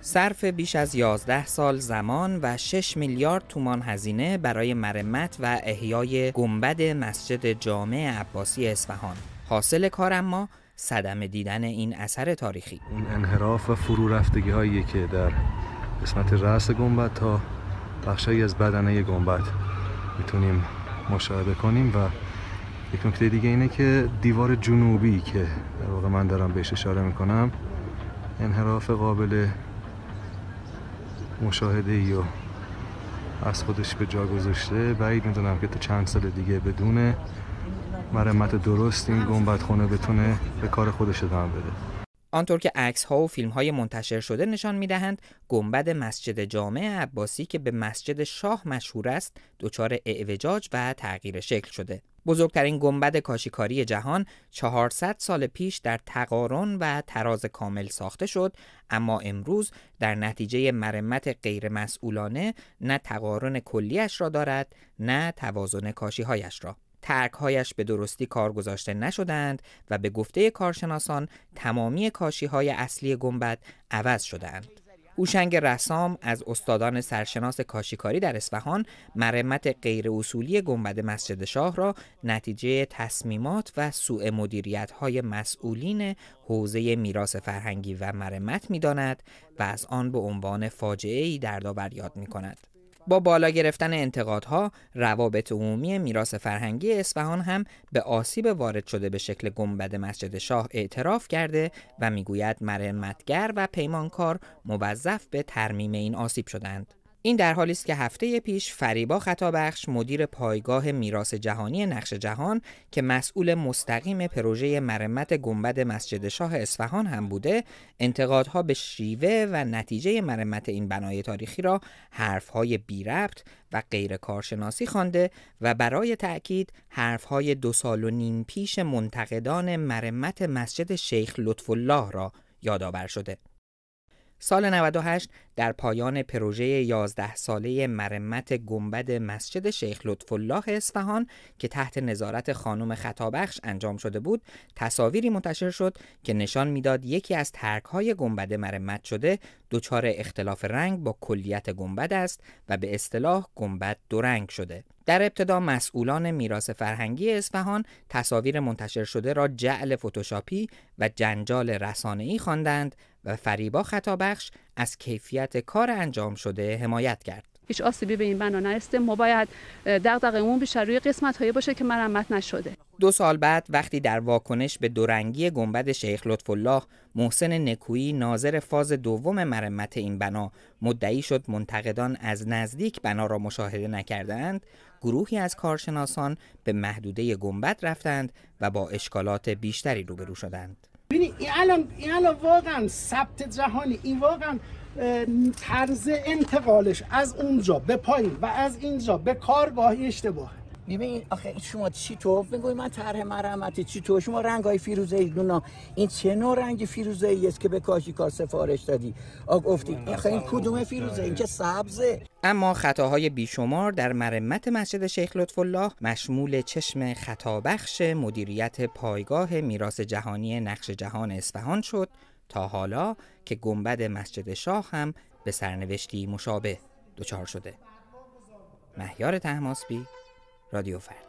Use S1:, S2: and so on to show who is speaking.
S1: صرف بیش از 11 سال زمان و 6 میلیارد تومان هزینه برای مرمت و احیای گنبد مسجد جامع عباسی اصفهان حاصل کار اما صدم دیدن این اثر تاریخی
S2: این انحراف و فرو رفتگی هایی که در قسمت رأس گنبد تا بخشی از بدنه گنبد میتونیم مشاهده کنیم و یک نکته دیگه اینه که دیوار جنوبی که در واقع من دارم بهش اشاره میکنم انحراف قابل مشاهده و از خودش به جا گذاشته بعید میدونم که تا چند سال دیگه بدون مرمت درست این گنبت خونه بتونه به کار خودش ادامه بده
S1: آنطور که عکس ها و فیلم های منتشر شده نشان می دهند گنبد مسجد جامع عباسی که به مسجد شاه مشهور است دچار اعوجاج و تغییر شکل شده بزرگترین گنبد کاشیکاری جهان 400 سال پیش در تقارن و تراز کامل ساخته شد اما امروز در نتیجه مرمت غیرمسئولانه نه تقارن کلیش را دارد نه توازن کاشیهایش را ترکهایش به درستی کار گذاشته نشدند و به گفته کارشناسان تمامی کاشی های اصلی گنبد عوض شدند. اوشنگ رسام از استادان سرشناس کاشیکاری در اصفهان مرمت غیر اصولی گنبد مسجد شاه را نتیجه تصمیمات و سوء مدیریت های مسئولین حوزه میراث فرهنگی و مرمت می و از آن به عنوان فاجعه ای دردآور یاد می کند. با بالا گرفتن انتقادها روابط عمومی میراث فرهنگی اصفهان هم به آسیب وارد شده به شکل گنبد مسجد شاه اعتراف کرده و میگوید مرمتگر و پیمانکار موظف به ترمیم این آسیب شدند این در حالی است که هفته پیش فریبا خطابخش مدیر پایگاه میراث جهانی نقش جهان که مسئول مستقیم پروژه مرمت گنبد مسجد شاه اصفهان هم بوده انتقادها به شیوه و نتیجه مرمت این بنای تاریخی را حرفهای بی ربط و غیر کارشناسی خوانده و برای تأکید حرفهای دو سال و نیم پیش منتقدان مرمت مسجد شیخ لطف الله را یادآور شده سال 98 در پایان پروژه 11 ساله مرمت گنبد مسجد شیخ لطف الله اصفهان که تحت نظارت خانم خطابخش انجام شده بود، تصاویری منتشر شد که نشان میداد یکی از ترکهای گنبد مرمت شده دچار اختلاف رنگ با کلیت گنبد است و به اصطلاح گنبد دو رنگ شده. در ابتدا مسئولان میراث فرهنگی اصفهان تصاویر منتشر شده را جعل فتوشاپی و جنجال رسانه‌ای خواندند و فریبا خطابخش از کیفیت کار انجام شده حمایت کرد
S2: هیچ آسیبی به این بنا نرسیده ما باید دغدغه‌مون بیشتر روی باشه که مرمت نشده
S1: دو سال بعد وقتی در واکنش به دورنگی گنبد شیخ لطف الله محسن نکویی ناظر فاز دوم مرمت این بنا مدعی شد منتقدان از نزدیک بنا را مشاهده نکردند گروهی از کارشناسان به محدوده گنبد رفتند و با اشکالات بیشتری روبرو شدند این الان این الان واقعا ثبت جهانی این واقعا طرز انتقالش از اونجا به پایین و از اینجا به کارگاهی اشتباهه ببین آخه شما چی تو میگوی من طرح مرمتی چی تو شما رنگ های فیروزه ای دونا این چه نوع رنگ فیروزه ای است که به کاشی کار سفارش دادی آگ افتی آخه این کدوم فیروزه این که سبزه اما خطاهای بیشمار در مرمت مسجد شیخ لطف الله مشمول چشم خطابخش مدیریت پایگاه میراث جهانی نقش جهان اصفهان شد تا حالا که گنبد مسجد شاه هم به سرنوشتی مشابه دچار شده
S2: مهیار تهماسبی رادیو فردا